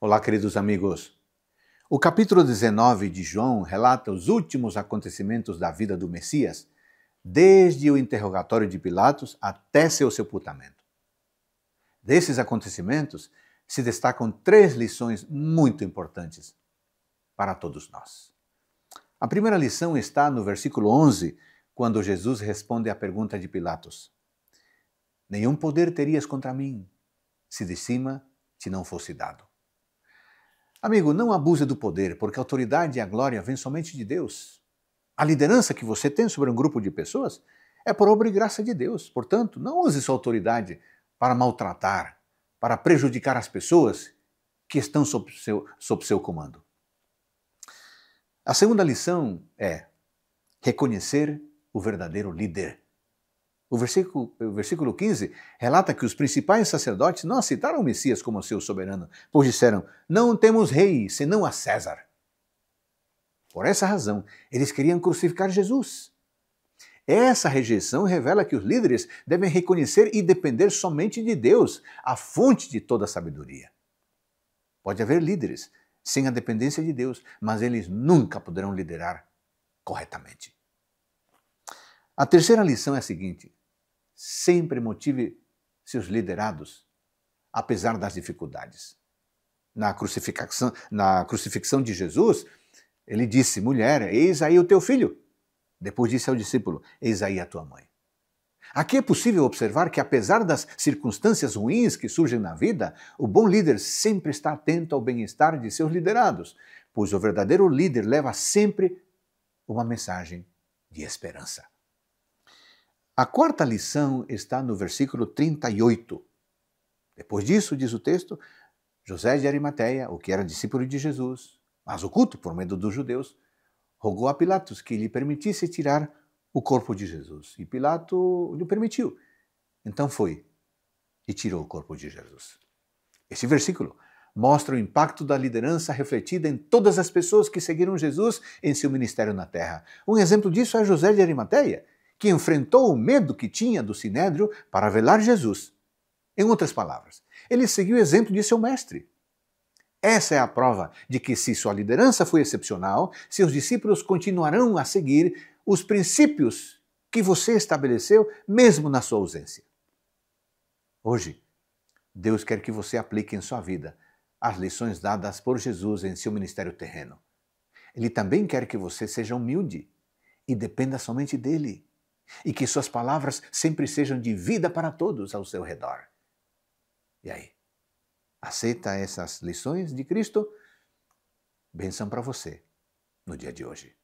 Olá, queridos amigos. O capítulo 19 de João relata os últimos acontecimentos da vida do Messias, desde o interrogatório de Pilatos até seu sepultamento. Desses acontecimentos se destacam três lições muito importantes para todos nós. A primeira lição está no versículo 11, quando Jesus responde à pergunta de Pilatos: Nenhum poder terias contra mim, se de cima te não fosse dado. Amigo, não abuse do poder, porque a autoridade e a glória vêm somente de Deus. A liderança que você tem sobre um grupo de pessoas é por obra e graça de Deus. Portanto, não use sua autoridade para maltratar, para prejudicar as pessoas que estão sob seu, sob seu comando. A segunda lição é reconhecer o verdadeiro líder. O versículo, o versículo 15 relata que os principais sacerdotes não aceitaram o Messias como seu soberano, pois disseram: Não temos rei senão a César. Por essa razão, eles queriam crucificar Jesus. Essa rejeição revela que os líderes devem reconhecer e depender somente de Deus, a fonte de toda a sabedoria. Pode haver líderes sem a dependência de Deus, mas eles nunca poderão liderar corretamente. A terceira lição é a seguinte: sempre motive seus liderados, apesar das dificuldades. Na crucificação, na crucifixão de Jesus, ele disse: Mulher, eis aí o teu filho. Depois disse ao discípulo: Eis aí a tua mãe. Aqui é possível observar que, apesar das circunstâncias ruins que surgem na vida, o bom líder sempre está atento ao bem-estar de seus liderados, pois o verdadeiro líder leva sempre uma mensagem de esperança. A quarta lição está no versículo 38. Depois disso, diz o texto, José de Arimateia, o que era discípulo de Jesus, mas oculto por medo dos judeus, rogou a Pilatos que lhe permitisse tirar o corpo de Jesus. E Pilato lhe permitiu. Então foi e tirou o corpo de Jesus. Esse versículo mostra o impacto da liderança refletida em todas as pessoas que seguiram Jesus em seu ministério na terra. Um exemplo disso é José de Arimateia que enfrentou o medo que tinha do sinédrio para velar Jesus. Em outras palavras, ele seguiu o exemplo de seu mestre. Essa é a prova de que, se sua liderança foi excepcional, seus discípulos continuarão a seguir os princípios que você estabeleceu, mesmo na sua ausência. Hoje, Deus quer que você aplique em sua vida as lições dadas por Jesus em seu ministério terreno. Ele também quer que você seja humilde e dependa somente dele e que suas palavras sempre sejam de vida para todos ao seu redor. E aí? Aceita essas lições de Cristo? Benção para você no dia de hoje.